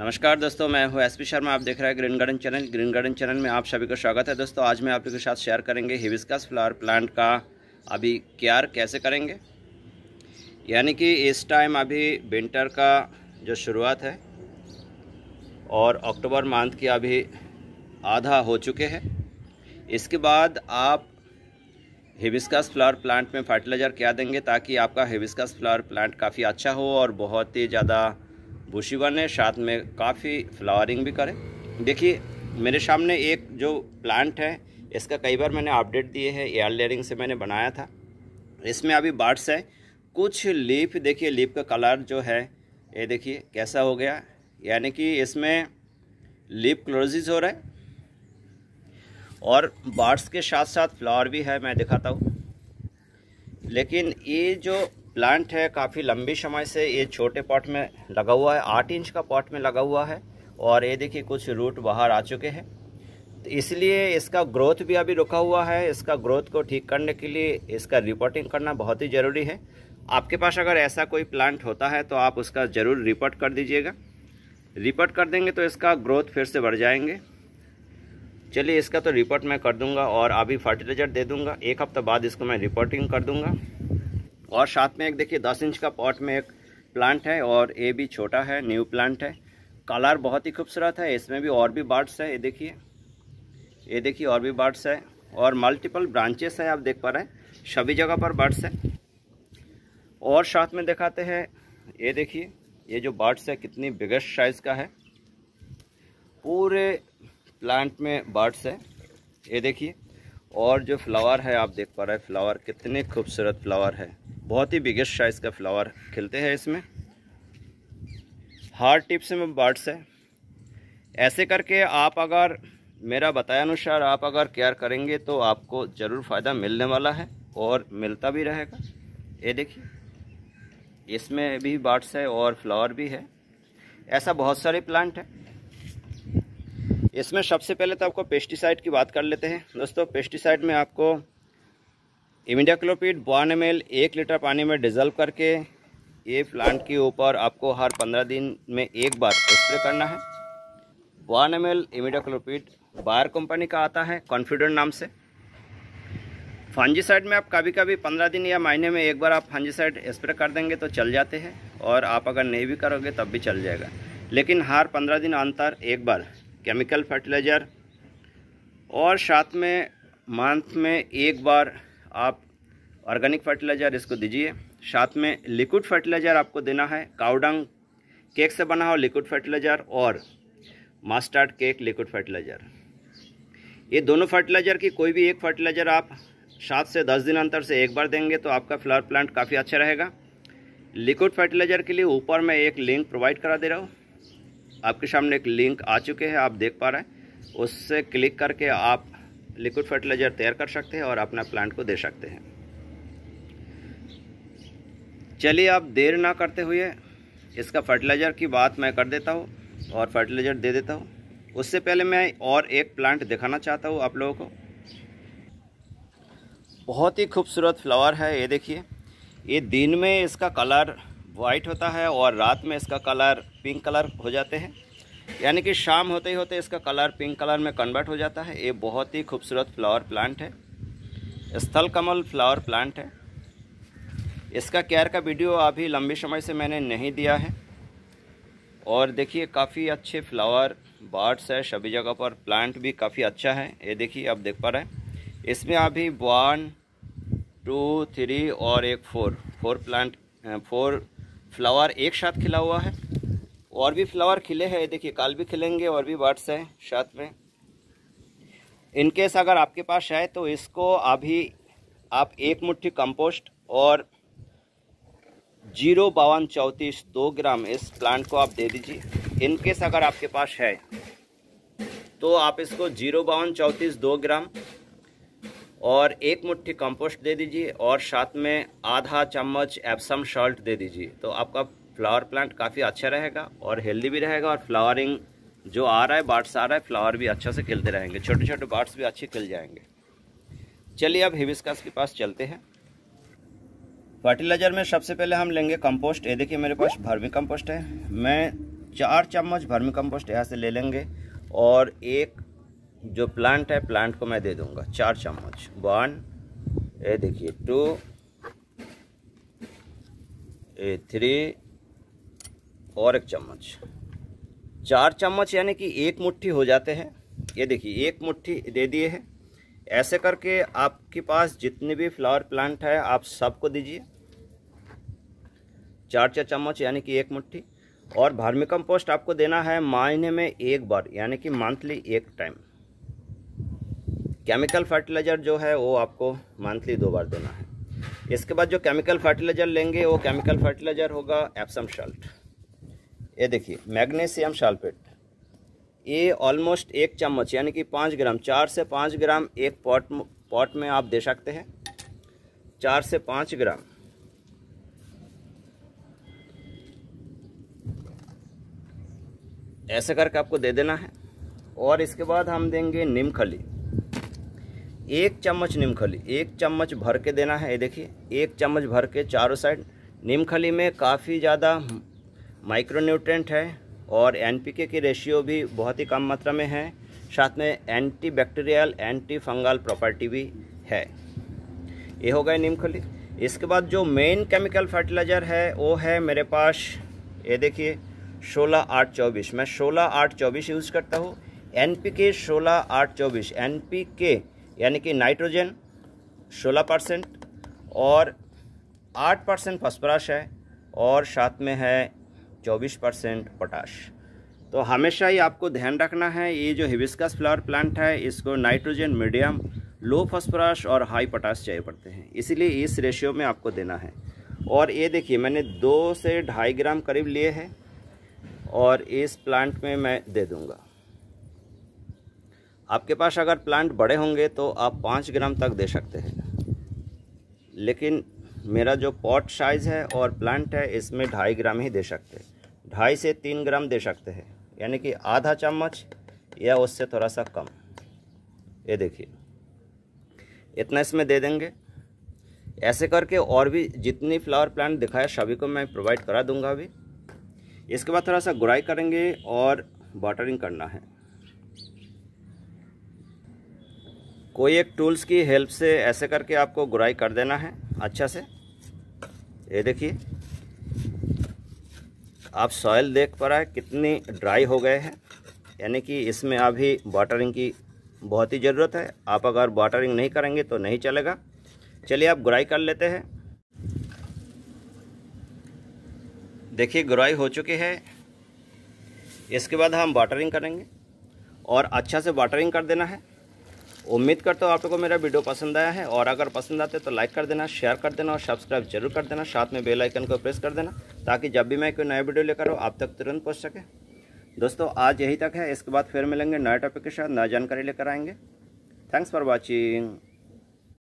नमस्कार दोस्तों मैं हूं एसपी शर्मा आप देख रहे हैं green garden channel green garden channel में आप सभी का स्वागत है दोस्तों आज मैं आप लोगों के साथ शेयर करेंगे हिबिस्कस फ्लावर प्लांट का अभी क्यार कैसे करेंगे यानी कि इस टाइम अभी विंटर का जो शुरुआत है और अक्टूबर मंथ की अभी आधा हो चुके हैं इसके बाद आप हिबिस्कस फ्लावर प्लांट में फर्टिलाइज़र क्या देंगे ताकि आपका हिबिस्कस फ्लावर प्लांट काफ़ी अच्छा हो और बहुत ही ज़्यादा भूषिवा बने साथ में काफ़ी फ्लावरिंग भी करें देखिए मेरे सामने एक जो प्लांट है इसका कई बार मैंने अपडेट दिए है एयर लेयरिंग से मैंने बनाया था इसमें अभी बर्ड्स है कुछ लीफ देखिए लीफ का कलर जो है ये देखिए कैसा हो गया यानी कि इसमें लीफ क्लोजिज हो रहा है और बर्ड्स के साथ साथ फ्लावर भी है मैं दिखाता हूँ लेकिन ये जो प्लांट है काफ़ी लंबी समय से ये छोटे पॉट में लगा हुआ है आठ इंच का पॉट में लगा हुआ है और ये देखिए कुछ रूट बाहर आ चुके हैं तो इसलिए इसका ग्रोथ भी अभी रुका हुआ है इसका ग्रोथ को ठीक करने के लिए इसका रिपोर्टिंग करना बहुत ही ज़रूरी है आपके पास अगर ऐसा कोई प्लांट होता है तो आप उसका ज़रूर रिपोर्ट कर दीजिएगा रिपोर्ट कर देंगे तो इसका ग्रोथ फिर से बढ़ जाएंगे चलिए इसका तो रिपोर्ट मैं कर दूंगा और अभी फर्टिलाइज़र दे दूंगा एक हफ्ता बाद इसको मैं रिपोर्टिंग कर दूंगा और साथ में एक देखिए दस इंच का पॉट में एक प्लांट है और ये भी छोटा है न्यू प्लांट है कलर बहुत ही खूबसूरत है इसमें भी और भी बर्ड्स है ये देखिए ये देखिए और भी बर्ड्स है और मल्टीपल ब्रांचेस है आप देख पा रहे हैं सभी जगह पर बर्ड्स है और साथ में दिखाते हैं ये देखिए ये जो बर्ड्स है कितनी बिगेस्ट साइज़ का है पूरे प्लांट में बर्ड्स है ये देखिए और जो फ्लावर है आप देख पा रहे हैं फ्लावर कितने खूबसूरत फ्लावर है बहुत ही बिगेस्ट साइज़ का फ्लावर खिलते हैं इसमें हार्ड टिप्स में बर्ड्स है ऐसे करके आप अगर मेरा बताया अनुसार आप अगर केयर करेंगे तो आपको ज़रूर फ़ायदा मिलने वाला है और मिलता भी रहेगा ये देखिए इसमें भी बर्ड्स है और फ्लावर भी है ऐसा बहुत सारे प्लांट है इसमें सबसे पहले तो आपको पेस्टिसाइड की बात कर लेते हैं दोस्तों पेस्टिसाइड में आपको इमिडाक्लोपिड बॉन एम एक लीटर पानी में डिजल्व करके ये प्लांट के ऊपर आपको हर पंद्रह दिन में एक बार स्प्रे करना है one M L imidacloprid Bayer company का आता है कॉन्फिडेंट नाम से फंजीसाइड में आप कभी कभी पंद्रह दिन या महीने में एक बार आप फंजीसाइड स्प्रे कर देंगे तो चल जाते हैं और आप अगर नहीं भी करोगे तब भी चल जाएगा लेकिन हर पंद्रह दिन अंतर एक बार केमिकल फर्टिलाइज़र और साथ में मंथ में एक बार आप ऑर्गेनिक फर्टिलाइज़र इसको दीजिए साथ में लिक्विड फर्टिलाइज़र आपको देना है काउडंग केक से बना हो लिक्विड फर्टिलाइज़र और मास्टर्ड केक लिक्विड फर्टिलाइज़र ये दोनों फर्टिलाइज़र की कोई भी एक फर्टिलाइज़र आप सात से दस दिन अंतर से एक बार देंगे तो आपका फ्लावर प्लांट काफ़ी अच्छा रहेगा लिक्विड फर्टिलाइज़र के लिए ऊपर मैं एक लिंक प्रोवाइड करा दे रहा हूँ आपके सामने एक लिंक आ चुके हैं आप देख पा रहे हैं उससे क्लिक करके आप लिक्विड फर्टिलाइज़र तैयार कर सकते हैं और अपना प्लांट को दे सकते हैं चलिए आप देर ना करते हुए इसका फर्टिलाइज़र की बात मैं कर देता हूँ और फर्टिलाइज़र दे देता हूँ उससे पहले मैं और एक प्लांट दिखाना चाहता हूँ आप लोगों को बहुत ही खूबसूरत फ्लावर है ये देखिए ये दिन में इसका कलर वाइट होता है और रात में इसका कलर पिंक कलर हो जाते हैं यानी कि शाम होते ही होते इसका कलर पिंक कलर में कन्वर्ट हो जाता है ये बहुत ही खूबसूरत फ्लावर प्लांट है स्थल कमल फ्लावर प्लांट है इसका केयर का वीडियो अभी लंबे समय से मैंने नहीं दिया है और देखिए काफ़ी अच्छे फ्लावर बर्ड्स है सभी जगह पर प्लांट भी काफ़ी अच्छा है ये देखिए आप देख पा रहे हैं इसमें अभी वन टू थ्री और एक four four plant four flower एक साथ खिला हुआ है और भी फ्लावर खिले हैं देखिए काल भी खिलेंगे और भी बर्ड्स हैं साथ में इनकेस अगर आपके पास है तो इसको अभी आप एक मुट्ठी कंपोस्ट और जीरो बावन चौंतीस दो ग्राम इस प्लांट को आप दे दीजिए इनकेस अगर आपके पास है तो आप इसको जीरो बावन चौंतीस दो ग्राम और एक मुट्ठी कंपोस्ट दे दीजिए और साथ में आधा चम्मच एप्सम सॉल्ट दे दीजिए तो आपका फ्लावर प्लांट काफ़ी अच्छा रहेगा और हेल्दी भी रहेगा और फ्लावरिंग जो आ रहा है बाट्स आ रहा है फ्लावर भी अच्छा से खिलते रहेंगे छोटे छोटे बाट्स भी अच्छे खिल जाएंगे चलिए अब हिबिस्कस के पास चलते हैं फर्टिलाइजर में सबसे पहले हम लेंगे कंपोस्ट ये देखिए मेरे पास भर्मी कंपोस्ट है मैं चार चम्मच भर्मी कंपोस्ट यहाँ से ले लेंगे और एक जो प्लांट है प्लांट को मैं दे दूंगा चार चम्मच वन ये देखिए टू ए थ्री और एक चम्मच चार चम्मच यानी कि एक मुट्ठी हो जाते हैं ये देखिए एक मुट्ठी दे दिए हैं ऐसे करके आपके पास जितने भी फ्लावर प्लांट है आप सबको दीजिए चार चार चम्मच यानी कि एक मुट्ठी और भार्मी कंपोस्ट आपको देना है महीने में एक बार यानी कि मंथली एक टाइम केमिकल फर्टिलाइज़र जो है वो आपको मंथली दो बार देना है इसके बाद जो केमिकल फर्टिलाइज़र लेंगे वो केमिकल फर्टिलाइज़र होगा एप्सम शल्ट ये देखिए मैग्नीशियम सल्फेट ये ऑलमोस्ट एक चम्मच यानी कि पाँच ग्राम चार से पाँच ग्राम एक पॉट पॉट में आप दे सकते हैं चार से पाँच ग्राम ऐसे करके आपको दे देना है और इसके बाद हम देंगे खली एक चम्मच खली एक चम्मच भर के देना है ये देखिए एक चम्मच भर के चारों साइड नीमखली में काफ़ी ज़्यादा माइक्रोन्यूट्रेंट है और एनपीके की रेशियो भी बहुत ही कम मात्रा में है साथ में anti bacterial anti fungal property भी है ये हो गए नीम खली इसके बाद जो मेन केमिकल फर्टिलाइज़र है वो है मेरे पास ये देखिए सोलह आठ चौबीस मैं सोलह आठ चौबीस यूज़ करता हूँ एन पी के सोलह आठ चौबीस एन पी के यानी कि नाइट्रोजन सोलह परसेंट और आठ परसेंट फसफरस है और साथ में है चौबीस परसेंट पोटाश तो हमेशा ही आपको ध्यान रखना है ये जो हिबिस्कस फ्लावर प्लांट है इसको नाइट्रोजन मीडियम लो फॉस्फोरस और हाई पोटास चाहिए पड़ते हैं इसीलिए इस रेशियो में आपको देना है और ये देखिए मैंने दो से ढाई ग्राम करीब लिए हैं और इस प्लांट में मैं दे दूँगा आपके पास अगर प्लांट बड़े होंगे तो आप पाँच ग्राम तक दे सकते हैं लेकिन मेरा जो पॉट साइज़ है और प्लांट है इसमें ढाई ग्राम ही दे सकते हैं ढाई से तीन ग्राम दे सकते हैं यानी कि आधा चम्मच या उससे थोड़ा सा कम ये देखिए इतना इसमें दे देंगे ऐसे करके और भी जितनी फ्लावर प्लांट दिखाया सभी को मैं प्रोवाइड करा दूंगा अभी इसके बाद थोड़ा सा गुराई करेंगे और वाटरिंग करना है कोई एक टूल्स की हेल्प से ऐसे करके आपको गुराई कर देना है अच्छा से ये देखिए आप सॉयल देख पा रहा है कितनी ड्राई हो गए हैं यानी कि इसमें अभी वाटरिंग की बहुत ही ज़रूरत है आप अगर वाटरिंग नहीं करेंगे तो नहीं चलेगा चलिए आप गुराई कर लेते हैं देखिए गुराई हो चुकी है इसके बाद हम वाटरिंग करेंगे और अच्छा से वाटरिंग कर देना है उम्मीद करता हूँ आप लोगों को मेरा वीडियो पसंद आया है और अगर पसंद आते तो लाइक कर देना शेयर कर देना और सब्सक्राइब जरूर कर देना साथ में बेल आइकन को प्रेस कर देना ताकि जब भी मैं कोई नया वीडियो लेकर आऊँ आप तक तुरंत पहुँच सके दोस्तों आज यही तक है इसके बाद फिर मिलेंगे नए टॉपिक के साथ नया जानकारी लेकर आएंगे थैंक्स फॉर वॉचिंग